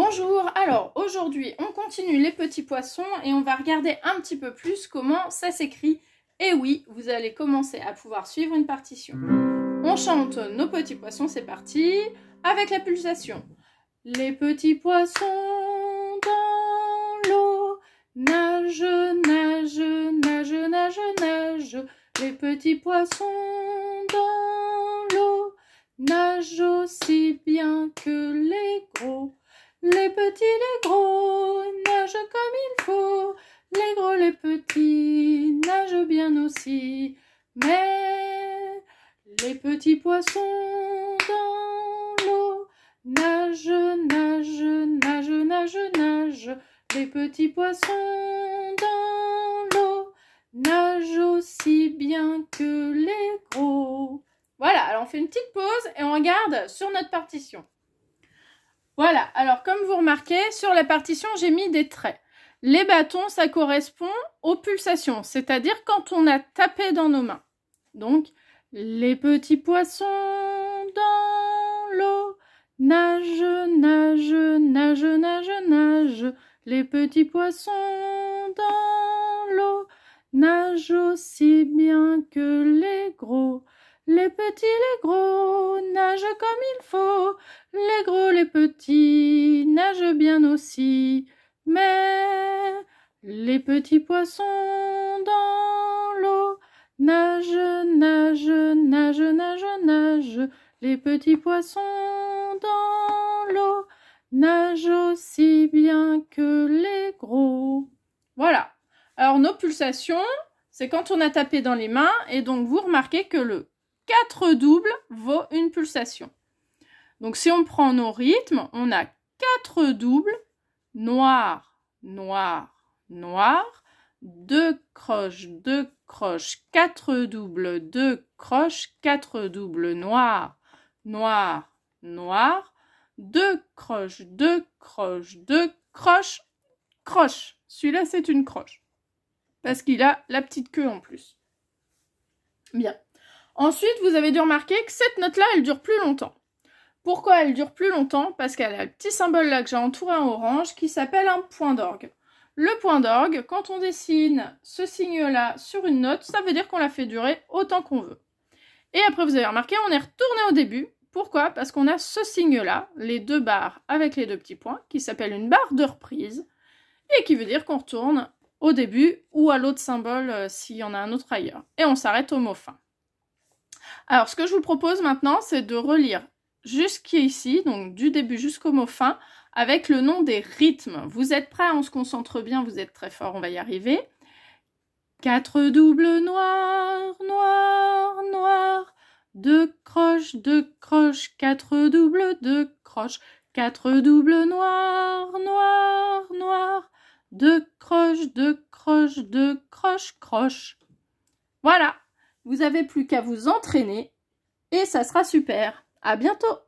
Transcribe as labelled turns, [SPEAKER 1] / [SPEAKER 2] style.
[SPEAKER 1] Bonjour, alors aujourd'hui on continue les petits poissons et on va regarder un petit peu plus comment ça s'écrit. Et oui, vous allez commencer à pouvoir suivre une partition. On chante nos petits poissons, c'est parti, avec la pulsation. Les petits poissons dans l'eau nagent, nagent, nagent, nagent, nagent. Les petits poissons dans l'eau nagent aussi bien que les gros. Les petits, les gros nagent comme il faut. Les gros, les petits nagent bien aussi. Mais les petits poissons dans l'eau nagent, nagent, nagent, nagent, nagent. Les petits poissons dans l'eau nagent aussi bien que les gros. Voilà, alors on fait une petite pause et on regarde sur notre partition. Voilà, alors comme vous remarquez, sur la partition, j'ai mis des traits. Les bâtons, ça correspond aux pulsations, c'est-à-dire quand on a tapé dans nos mains. Donc, les petits poissons dans l'eau, nage, nage, nage, nage, nage. Les petits poissons dans l'eau, nagent aussi bien que les gros les petits, les gros nagent comme il faut. Les gros, les petits nagent bien aussi. Mais les petits poissons dans l'eau nagent, nagent, nagent, nagent, nagent. Les petits poissons dans l'eau nagent aussi bien que les gros. Voilà. Alors nos pulsations, c'est quand on a tapé dans les mains et donc vous remarquez que le 4 doubles vaut une pulsation. Donc si on prend nos rythmes, on a 4 doubles, noir, noir, noir, 2 croches, 2 croches, 4 doubles, 2 croches, 4 doubles, noir, noir, noir, 2 croches, 2 croches, 2 croches, croche. Celui-là, c'est une croche. Parce qu'il a la petite queue en plus. Bien. Ensuite, vous avez dû remarquer que cette note-là, elle dure plus longtemps. Pourquoi elle dure plus longtemps Parce qu'elle a le petit symbole là que j'ai entouré en orange qui s'appelle un point d'orgue. Le point d'orgue, quand on dessine ce signe-là sur une note, ça veut dire qu'on la fait durer autant qu'on veut. Et après, vous avez remarqué, on est retourné au début. Pourquoi Parce qu'on a ce signe-là, les deux barres avec les deux petits points, qui s'appelle une barre de reprise, et qui veut dire qu'on retourne au début ou à l'autre symbole euh, s'il y en a un autre ailleurs. Et on s'arrête au mot fin. Alors, ce que je vous propose maintenant, c'est de relire jusqu'ici, donc du début jusqu'au mot fin, avec le nom des rythmes. Vous êtes prêts On se concentre bien, vous êtes très fort, on va y arriver. Quatre doubles noirs, noirs, noirs. Deux croches, deux croches, quatre doubles, deux croches. Quatre doubles noirs, noirs, noirs. Deux croches, deux croches, deux croches, croches. Voilà vous avez plus qu'à vous entraîner et ça sera super. À bientôt!